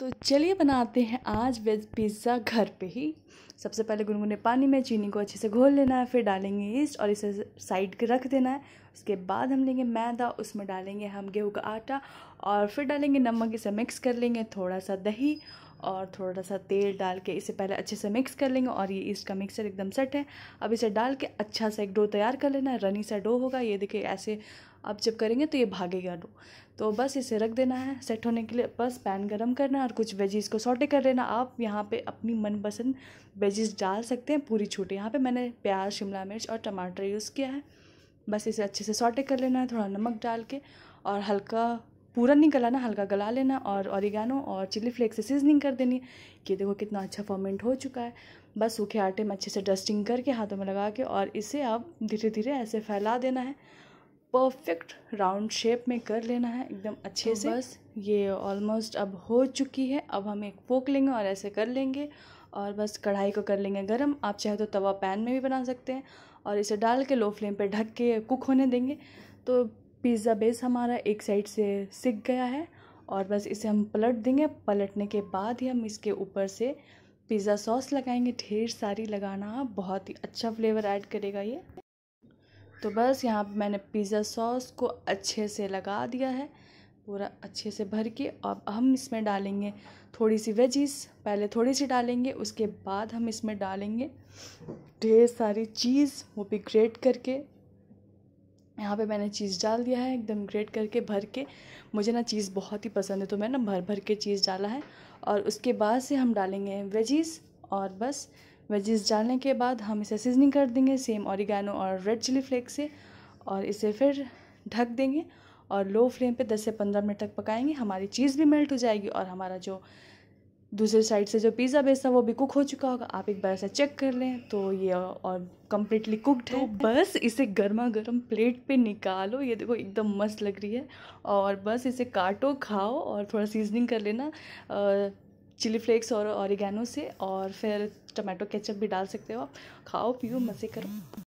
तो चलिए बनाते हैं आज वेज पिज़्ज़ा घर पे ही सबसे पहले गुनगुने पानी में चीनी को अच्छे से घोल लेना है फिर डालेंगे ईस्ट और इसे साइड के रख देना है उसके बाद हम लेंगे मैदा उसमें डालेंगे हम गेहूँ का आटा और फिर डालेंगे नमक इसे मिक्स कर लेंगे थोड़ा सा दही और थोड़ा सा तेल डाल के इसे पहले अच्छे से मिक्स कर लेंगे और ये ईस्ट का मिक्सर एकदम सेट है अब इसे डाल के अच्छा सा एक डो तैयार कर लेना है रनी सा डो होगा ये देखिए ऐसे आप जब करेंगे तो ये भागेगा डो तो बस इसे रख देना है सेट होने के लिए बस पैन गरम करना है और कुछ वेजीज़ को सॉटे कर लेना आप यहाँ पे अपनी मनपसंद वेजीज़ डाल सकते हैं पूरी छूटे यहाँ पे मैंने प्याज शिमला मिर्च और टमाटर यूज़ किया है बस इसे अच्छे से सॉटे कर लेना है थोड़ा नमक डाल के और हल्का पूरा नहीं गलाना हल्का गला लेना और ऑरिगानो और चिली फ्लेक्स से सीजनिंग कर देनी कि देखो कितना अच्छा फॉर्मेंट हो चुका है बस सूखे आटे में अच्छे से डस्टिंग करके हाथों में लगा के और इसे आप धीरे धीरे ऐसे फैला देना है परफेक्ट राउंड शेप में कर लेना है एकदम अच्छे तो से बस ये ऑलमोस्ट अब हो चुकी है अब हम एक पोक लेंगे और ऐसे कर लेंगे और बस कढ़ाई को कर लेंगे गरम आप चाहे तो तवा पैन में भी बना सकते हैं और इसे डाल के लो फ्लेम पे ढक के कुक होने देंगे तो पिज़्ज़ा बेस हमारा एक साइड से सिक गया है और बस इसे हम पलट देंगे पलटने के बाद ही हम इसके ऊपर से पिज़्ज़ा सॉस लगाएंगे ढेर सारी लगाना बहुत ही अच्छा फ्लेवर ऐड करेगा ये तो बस यहाँ पर मैंने पिज़्ज़ा सॉस को अच्छे से लगा दिया है पूरा अच्छे से भर के अब हम इसमें डालेंगे थोड़ी सी वेजीज पहले थोड़ी सी डालेंगे उसके बाद हम इसमें डालेंगे ढेर सारी चीज़ वो भी ग्रेट करके यहाँ पे मैंने चीज़ डाल दिया है एकदम ग्रेट करके भर के मुझे ना चीज़ बहुत ही पसंद है तो मैंने भर भर के चीज़ डाला है और उसके बाद से हम डालेंगे वेजीज़ और बस वेजीज़ डालने के बाद हम इसे सीजनिंग कर देंगे सेम ऑरिगानो और रेड चिली फ्लेक्स से और इसे फिर ढक देंगे और लो फ्लेम पे 10 से 15 मिनट तक पकाएंगे हमारी चीज़ भी मेल्ट हो जाएगी और हमारा जो दूसरे साइड से जो पिज़्ज़ा बेस था वो भी कुक हो चुका होगा आप एक बार ऐसा चेक कर लें तो ये और कम्प्लीटली कुकड तो है बस इसे गर्मा गर्म प्लेट पे निकालो ये देखो एकदम मस्त लग रही है और बस इसे काटो खाओ और थोड़ा सीजनिंग कर लेना चिली फ्लेक्स और ऑरिगेनो से और फिर टमाटो केचप भी डाल सकते हो आप खाओ पियो मज़े करो